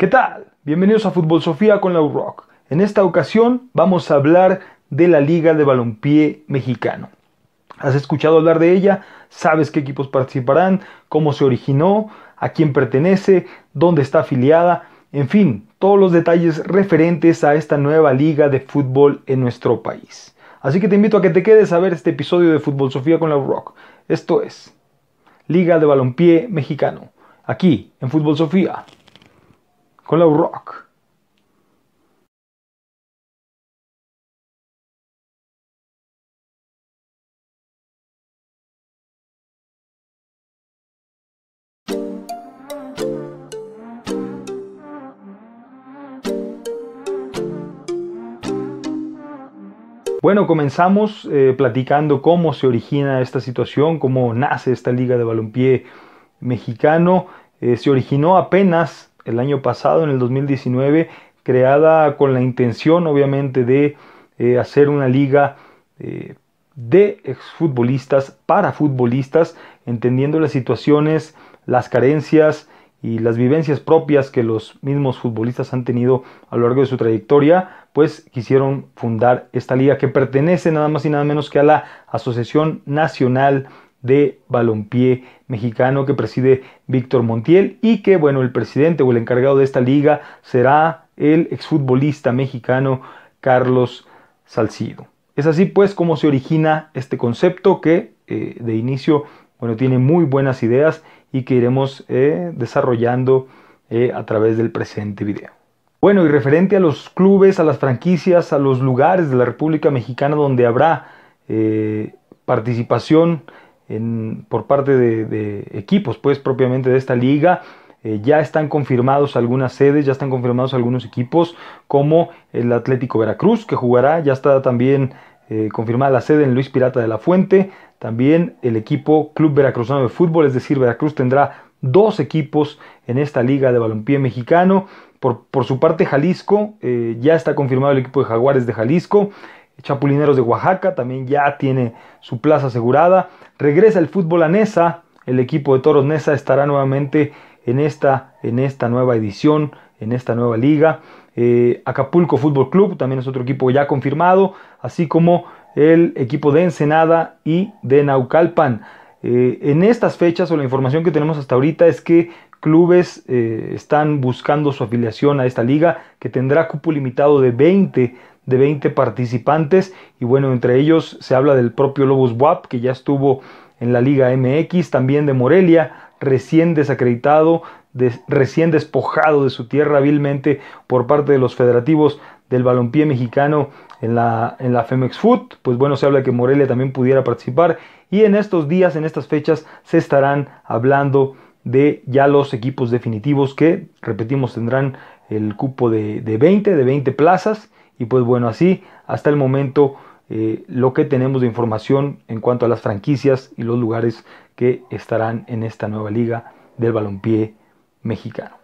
¿Qué tal? Bienvenidos a Fútbol Sofía con la UROC. En esta ocasión vamos a hablar de la Liga de Balompié Mexicano. ¿Has escuchado hablar de ella? ¿Sabes qué equipos participarán? ¿Cómo se originó? ¿A quién pertenece? ¿Dónde está afiliada? En fin, todos los detalles referentes a esta nueva liga de fútbol en nuestro país. Así que te invito a que te quedes a ver este episodio de Fútbol Sofía con la UROC Esto es Liga de Balompié Mexicano, aquí en Fútbol Sofía con la Rock. Bueno, comenzamos eh, platicando cómo se origina esta situación, cómo nace esta liga de balompié mexicano. Eh, se originó apenas el año pasado, en el 2019, creada con la intención obviamente de eh, hacer una liga eh, de exfutbolistas para futbolistas, entendiendo las situaciones, las carencias y las vivencias propias que los mismos futbolistas han tenido a lo largo de su trayectoria, pues quisieron fundar esta liga que pertenece nada más y nada menos que a la Asociación Nacional de balompié mexicano que preside Víctor Montiel y que, bueno, el presidente o el encargado de esta liga será el exfutbolista mexicano Carlos Salcido. Es así pues como se origina este concepto que eh, de inicio, bueno, tiene muy buenas ideas y que iremos eh, desarrollando eh, a través del presente video. Bueno, y referente a los clubes, a las franquicias, a los lugares de la República Mexicana donde habrá participación por parte de, equipos, pues propiamente de esta liga. Eh, ya están confirmados algunas sedes, ya están confirmados algunos equipos, como el Atlético Veracruz, que jugará, ya está también eh, confirmada la sede en Luis Pirata de la Fuente, también el equipo Club Veracruzano de Fútbol, es decir, Veracruz tendrá dos equipos en esta liga de balompié mexicano. Por, por su parte, Jalisco, eh, ya está confirmado el equipo de Jaguares de Jalisco, Chapulineros de Oaxaca también ya tiene su plaza asegurada. Regresa el fútbol a Nesa. El equipo de Toros Nesa estará nuevamente en esta, en esta nueva edición, en esta nueva liga. Eh, Acapulco Fútbol Club también es otro equipo ya confirmado, así como el equipo de Ensenada y de Naucalpan. Eh, en estas fechas o la información que tenemos hasta ahorita es que clubes eh, están buscando su afiliación a esta liga que tendrá cupo limitado de 20 de 20 participantes y bueno, entre ellos se habla del propio Lobos Buap que ya estuvo en la Liga MX, también de Morelia, recién desacreditado, recién despojado de su tierra vilmente por parte de los federativos del balompié mexicano en la, en la Femex foot pues bueno, se habla que Morelia también pudiera participar y en estos días, en estas fechas, se estarán hablando de ya los equipos definitivos que, repetimos, tendrán el cupo de, de 20, de 20 plazas y pues bueno, así hasta el momento eh, lo que tenemos de información en cuanto a las franquicias y los lugares que estarán en esta nueva liga del balompié mexicano.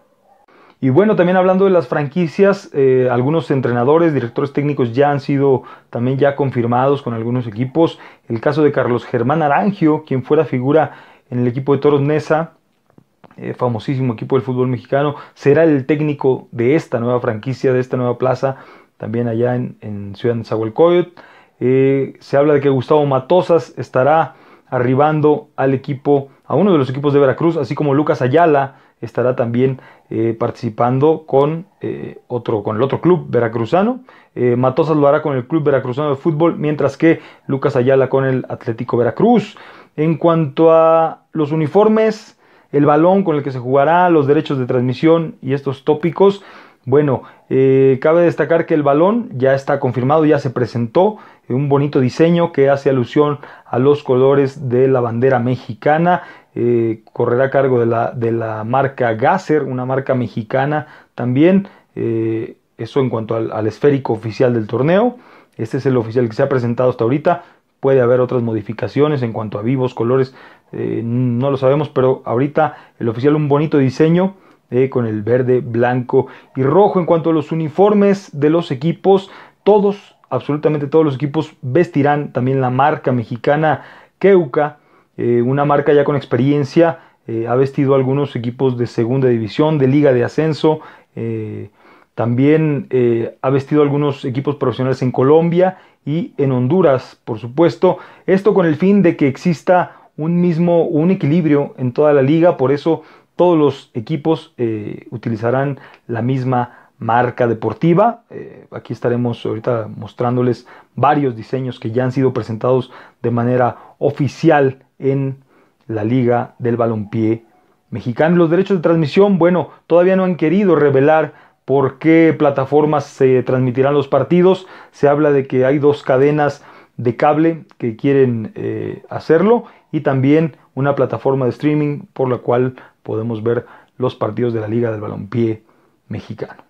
Y bueno, también hablando de las franquicias, eh, algunos entrenadores, directores técnicos ya han sido también ya confirmados con algunos equipos. El caso de Carlos Germán Arangio, quien fuera figura en el equipo de Toros Nesa, eh, famosísimo equipo del fútbol mexicano, será el técnico de esta nueva franquicia, de esta nueva plaza también allá en, Ciudad de Eh, se habla de que Gustavo Matosas estará arribando al equipo, a uno de los equipos de Veracruz, así como Lucas Ayala estará también eh, participando con, eh, otro, con el otro club veracruzano. Eh, Matosas lo hará con el club veracruzano de fútbol, mientras que Lucas Ayala con el Atlético Veracruz. En cuanto a los uniformes, el balón con el que se jugará, los derechos de transmisión y estos tópicos, bueno, eh, cabe destacar que el balón ya está confirmado, ya se presentó, eh, un bonito diseño que hace alusión a los colores de la bandera mexicana, eh, correrá a cargo de la, marca Gasser, una marca mexicana también, eso en cuanto al, esférico oficial del torneo, este es el oficial que se ha presentado hasta ahorita, puede haber otras modificaciones en cuanto a vivos, colores, no lo sabemos, pero ahorita el oficial un bonito diseño eh, con el verde, blanco y rojo. En cuanto a los uniformes de los equipos, todos, absolutamente todos los equipos vestirán también la marca mexicana Keuka, eh, una marca ya con experiencia. Eh, ha vestido algunos equipos de segunda división, de liga de ascenso. También ha vestido algunos equipos profesionales en Colombia y en Honduras, por supuesto. Esto con el fin de que exista un mismo, un equilibrio en toda la liga. Por eso todos los equipos eh, utilizarán la misma marca deportiva. Eh, aquí estaremos ahorita mostrándoles varios diseños que ya han sido presentados de manera oficial en la Liga del Balompié Mexicano. Los derechos de transmisión, bueno, todavía no han querido revelar por qué plataformas se transmitirán los partidos. Se habla de que hay dos cadenas de cable que quieren eh, hacerlo y también una plataforma de streaming por la cual podemos ver los partidos de la Liga del Balompié mexicano.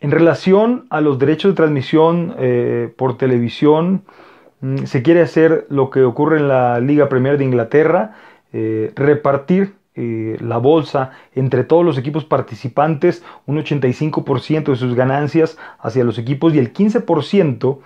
En relación a los derechos de transmisión eh, por televisión, mm, se quiere hacer lo que ocurre en la Liga Premier de Inglaterra, eh, repartir eh, la bolsa entre todos los equipos participantes, un 85% de sus ganancias hacia los equipos y el 15%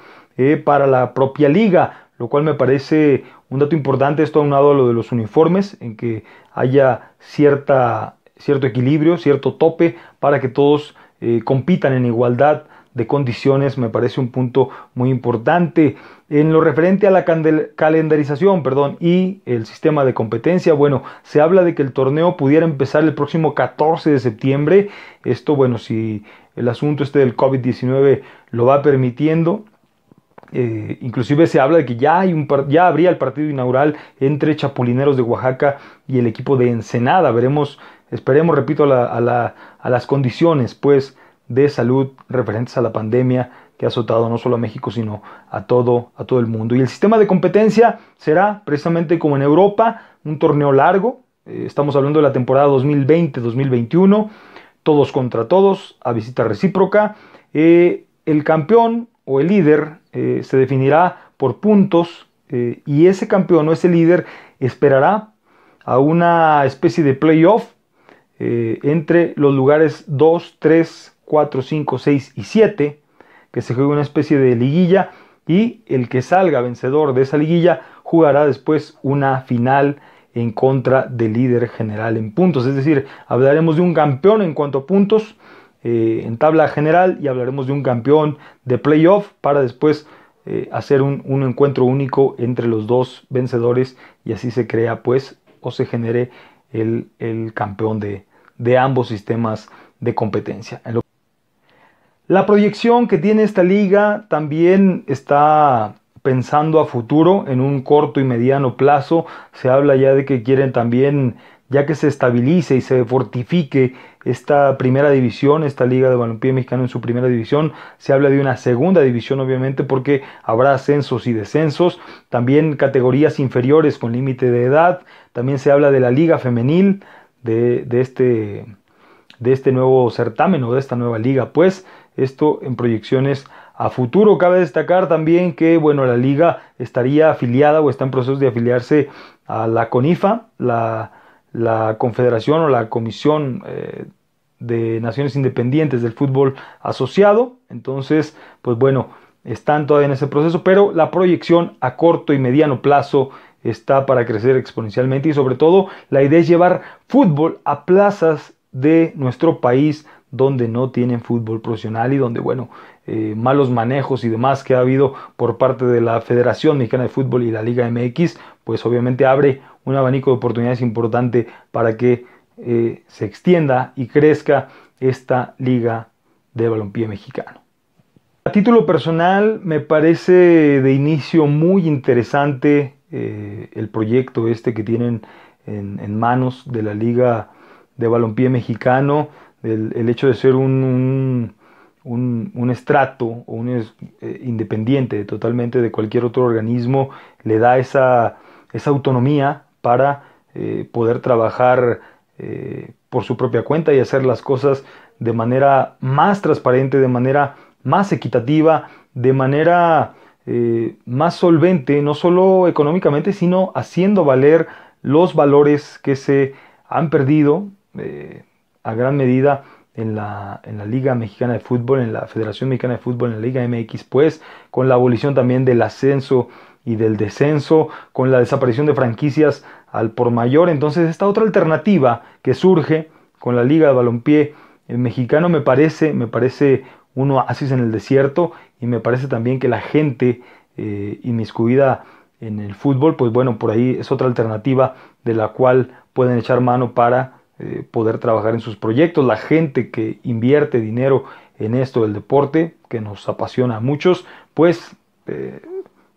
para la propia liga, lo cual me parece un dato importante, esto aunado a lo de los uniformes, en que haya cierta, cierto equilibrio, cierto tope, para que todos eh, compitan en igualdad de condiciones, me parece un punto muy importante. En lo referente a la calendarización perdón, y el sistema de competencia, bueno, se habla de que el torneo pudiera empezar el próximo 14 de septiembre. Esto, bueno, si el asunto este del COVID-19 lo va permitiendo, eh, inclusive se habla de que ya, habría el partido inaugural entre Chapulineros de Oaxaca y el equipo de Ensenada. Veremos, esperemos, repito, a, las condiciones pues, de salud referentes a la pandemia que ha azotado no solo a México, sino a todo, a todo el mundo. Y el sistema de competencia será precisamente como en Europa, un torneo largo. Eh, estamos hablando de la temporada 2020-2021, todos contra todos, a visita recíproca. Eh, el campeón o el líder eh, se definirá por puntos eh, y ese campeón o ese líder esperará a una especie de playoff eh, entre los lugares 2, 3, 4, 5, 6 y 7, que se juegue una especie de liguilla y el que salga vencedor de esa liguilla jugará después una final en contra del líder general en puntos. Es decir, hablaremos de un campeón en cuanto a puntos eh, en tabla general y hablaremos de un campeón de playoff para después eh, hacer un, encuentro único entre los dos vencedores y así se crea pues o se genere el, campeón de, ambos sistemas de competencia. La proyección que tiene esta liga también está pensando a futuro en un corto y mediano plazo. Se habla ya de que quieren también ya que se estabilice y se fortifique esta primera división, esta liga de balompié mexicano en su primera división. Se habla de una segunda división, obviamente, porque habrá ascensos y descensos, también categorías inferiores con límite de edad, también se habla de la liga femenil, de, este, de este nuevo certamen o de esta nueva liga, pues esto en proyecciones a futuro. Cabe destacar también que bueno, la liga estaría afiliada o está en proceso de afiliarse a la CONIFA, la la Confederación o la Comisión eh, de Naciones Independientes del Fútbol Asociado. Entonces, pues bueno, están todavía en ese proceso, pero la proyección a corto y mediano plazo está para crecer exponencialmente y sobre todo la idea es llevar fútbol a plazas de nuestro país donde no tienen fútbol profesional y donde, bueno, eh, malos manejos y demás que ha habido por parte de la Federación Mexicana de Fútbol y la Liga MX, pues obviamente abre un abanico de oportunidades importante para que eh, se extienda y crezca esta liga de balompié mexicano. A título personal me parece de inicio muy interesante eh, el proyecto este que tienen en, manos de la liga de balompié mexicano, el, hecho de ser un un, estrato o un eh, independiente totalmente de cualquier otro organismo, le da esa, autonomía para eh, poder trabajar eh, por su propia cuenta y hacer las cosas de manera más transparente, de manera más equitativa, de manera más solvente, no solo económicamente, sino haciendo valer los valores que se han perdido a gran medida en la, Liga Mexicana de Fútbol, en la Federación Mexicana de Fútbol, en la Liga MX, pues, con la abolición también del ascenso y del descenso, con la desaparición de franquicias al por mayor. Entonces, esta otra alternativa que surge con la Liga de Balompié eh, mexicano me parece, me parece un oasis en el desierto y me parece también que la gente eh, inmiscuida en el fútbol, pues bueno, por ahí es otra alternativa de la cual pueden echar mano para eh, poder trabajar en sus proyectos, la gente que invierte dinero en esto del deporte, que nos apasiona a muchos, pues eh,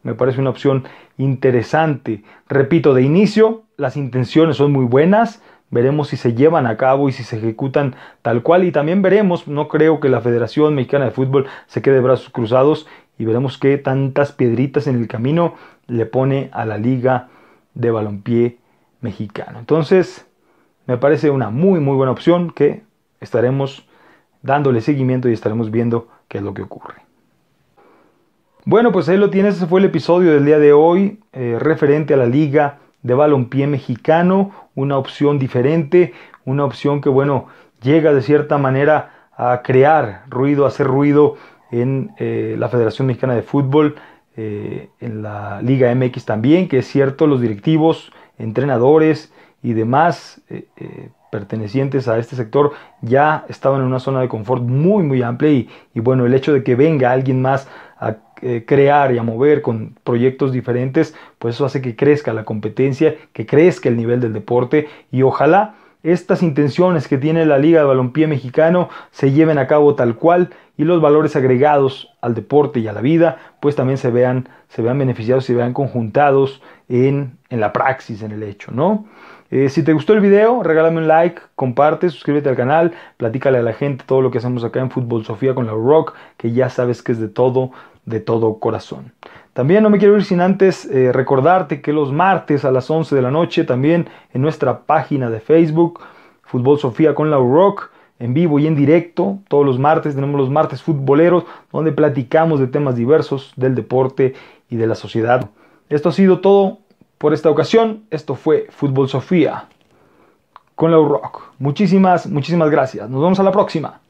me parece una opción interesante. Repito, de inicio, las intenciones son muy buenas, veremos si se llevan a cabo y si se ejecutan tal cual y también veremos, no creo que la Federación Mexicana de Fútbol se quede de brazos cruzados y veremos qué tantas piedritas en el camino le pone a la liga de balompié mexicano. Entonces, me parece una muy muy buena opción que estaremos dándole seguimiento y estaremos viendo qué es lo que ocurre. Bueno, pues ahí lo tienes, ese fue el episodio del día de hoy eh, referente a la liga de balompié mexicano, una opción diferente, una opción que bueno, llega de cierta manera a crear ruido, a hacer ruido en eh, la Federación Mexicana de Fútbol, eh, en la Liga MX también, que es cierto, los directivos, entrenadores, y demás eh, eh, pertenecientes a este sector ya estaban en una zona de confort muy muy amplia y, y bueno, el hecho de que venga alguien más a eh, crear y a mover con proyectos diferentes, pues eso hace que crezca la competencia, que crezca el nivel del deporte y ojalá estas intenciones que tiene la Liga de Balompié Mexicano se lleven a cabo tal cual y los valores agregados al deporte y a la vida pues también se vean, se vean beneficiados y se vean conjuntados en, en la praxis, en el hecho, ¿no? Eh, si te gustó el video, regálame un like, comparte, suscríbete al canal, platícale a la gente todo lo que hacemos acá en Fútbol Sofía con la Rock, que ya sabes que es de todo, de todo corazón. También no me quiero ir sin antes eh, recordarte que los martes a las 11 de la noche, también en nuestra página de Facebook, Fútbol Sofía con la Rock, en vivo y en directo, todos los martes tenemos los martes futboleros, donde platicamos de temas diversos del deporte y de la sociedad. Esto ha sido todo por esta ocasión, esto fue Fútbol Sofía con la Rock. Muchísimas, muchísimas gracias. Nos vemos a la próxima.